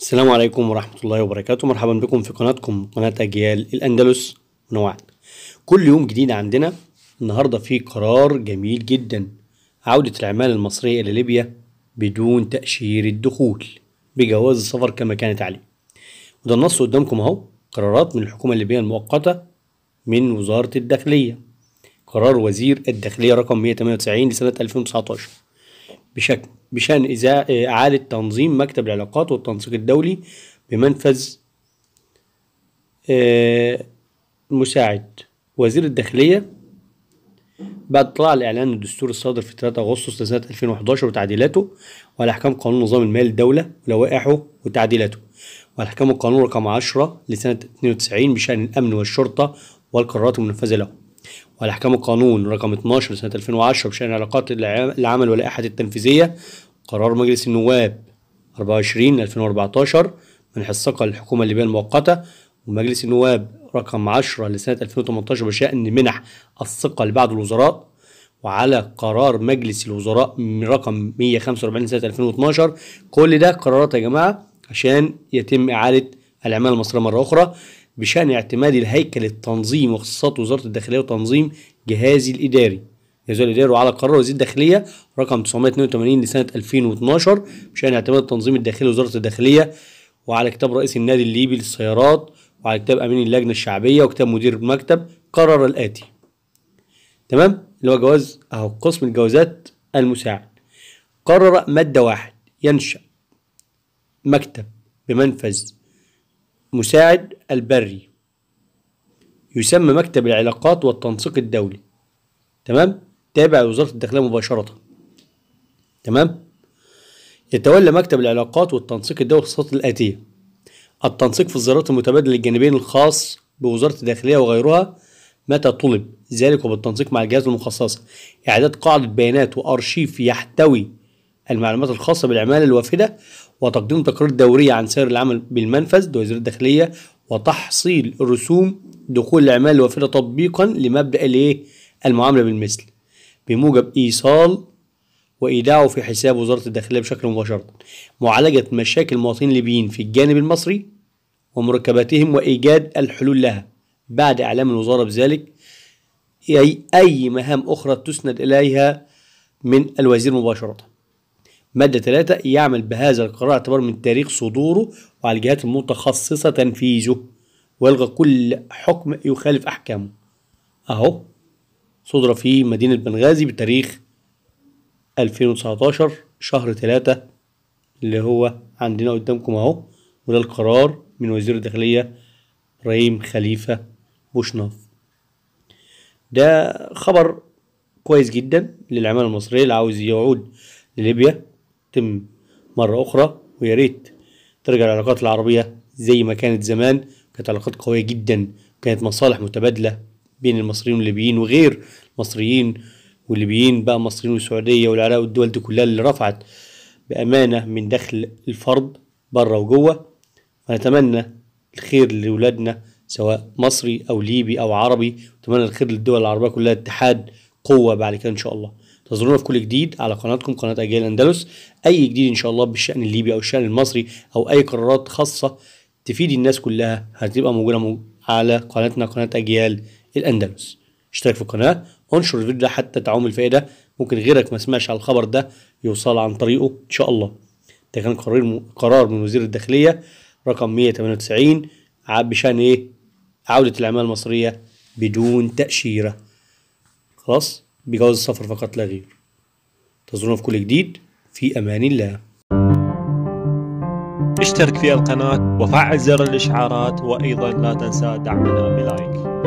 السلام عليكم ورحمة الله وبركاته مرحبا بكم في قناتكم قناة أجيال الأندلس نوعد كل يوم جديد عندنا النهاردة في قرار جميل جدا عودة العمالة المصرية إلى ليبيا بدون تأشيرة الدخول بجواز السفر كما كانت عليه وده النص قدامكم أهو قرارات من الحكومة الليبية المؤقتة من وزارة الداخلية قرار وزير الداخلية رقم 198 لسنة 2019 بشكل بشأن آه، إعادة تنظيم مكتب العلاقات والتنسيق الدولي بمنفذ آه، مساعد وزير الداخلية بعد اطلاع الإعلان الدستور الصادر في 3 أغسطس لسنة 2011 وتعديلاته والأحكام قانون نظام المال الدولة ولوائحه وتعديلاته والأحكام القانون رقم 10 لسنة 92 بشأن الأمن والشرطة والقرارات المنفذة له وعلى احكام القانون رقم 12 سنه 2010 بشان علاقات العمل واللائحه التنفيذيه قرار مجلس النواب 24 2014 منح الثقه للحكومة الليبية المؤقتة ومجلس النواب رقم 10 لسنة 2018 بشأن منح الثقة لبعض الوزراء وعلى قرار مجلس الوزراء من رقم 145 لسنة 2012 كل ده قرارات يا جماعة عشان يتم إعادة العمالة المصرية مرة أخرى بشأن اعتماد الهيكل التنظيمي واختصاصات وزارة الداخلية وتنظيم جهازي الإداري جهازي الإداري وعلى قرار وزير الداخلية رقم 982 لسنة 2012 بشأن اعتماد التنظيم الداخلي وزارة الداخلية وعلى كتاب رئيس النادي الليبي للسيارات وعلى كتاب أمين اللجنة الشعبية وكتاب مدير المكتب قرر الآتي تمام اللي هو جواز أهو قسم الجوازات المساعد قرر مادة واحد ينشأ مكتب بمنفذ مساعد البري يسمى مكتب العلاقات والتنسيق الدولي تمام تابع لوزارة الداخلية مباشرة تمام يتولى مكتب العلاقات والتنسيق الدولي الخطوات الآتية التنسيق في الزيارات المتبادلة للجانبين الخاص بوزارة الداخلية وغيرها متى طلب ذلك وبالتنسيق مع الجهات المخصصة إعداد قاعدة بيانات وأرشيف يحتوي المعلومات الخاصة بالعمالة الوافدة وتقديم تقارير دورية عن سير العمل بالمنفذ لوزير الداخلية وتحصيل رسوم دخول العمالة الوافدة تطبيقا لمبدأ الايه المعاملة بالمثل بموجب إيصال وإيداعه في حساب وزارة الداخلية بشكل مباشر معالجة مشاكل المواطنين الليبيين في الجانب المصري ومركباتهم وإيجاد الحلول لها بعد إعلام الوزارة بذلك أي مهام أخرى تسند إليها من الوزير مباشرة مادة 3 يعمل بهذا القرار اعتبار من تاريخ صدوره وعلى الجهات المتخصصة تنفيذه ويلغى كل حكم يخالف أحكامه أهو صدر في مدينة بنغازي بتاريخ 2019 شهر 3 اللي هو عندنا قدامكم أهو وده القرار من وزير الداخلية إبراهيم خليفة بوشناف ده خبر كويس جدا للعمالة المصرية اللي عاوز يعود لليبيا تتم مرة أخرى ويا ريت ترجع العلاقات العربية زي ما كانت زمان كانت علاقات قوية جدا كانت مصالح متبادلة بين المصريين والليبيين وغير المصريين والليبيين بقى مصريين والسعودية والعراق والدول دي كلها اللي رفعت بأمانة من دخل الفرد بره وجوه فنتمنى الخير لولادنا سواء مصري أو ليبي أو عربي نتمنى الخير للدول العربية كلها اتحاد قوة بعد كده إن شاء الله انتظرونا في كل جديد على قناتكم قناة أجيال أندلس أي جديد إن شاء الله بالشأن الليبي أو الشأن المصري أو أي قرارات خاصة تفيد الناس كلها هتبقى موجودة على قناتنا قناة أجيال الأندلس اشترك في القناة انشر الفيديو ده حتى تعوم الفائدة ممكن غيرك ما سمعش على الخبر ده يوصل عن طريقه إن شاء الله ده كان قرار قرار من وزير الداخلية رقم 198 بشأن إيه عودة العمالة المصرية بدون تأشيرة خلاص بجواز السفر فقط لا غير تظنون في كل جديد في أمان الله اشترك في القناة وفعل زر الإشعارات وأيضا لا تنسى دعمنا بلايك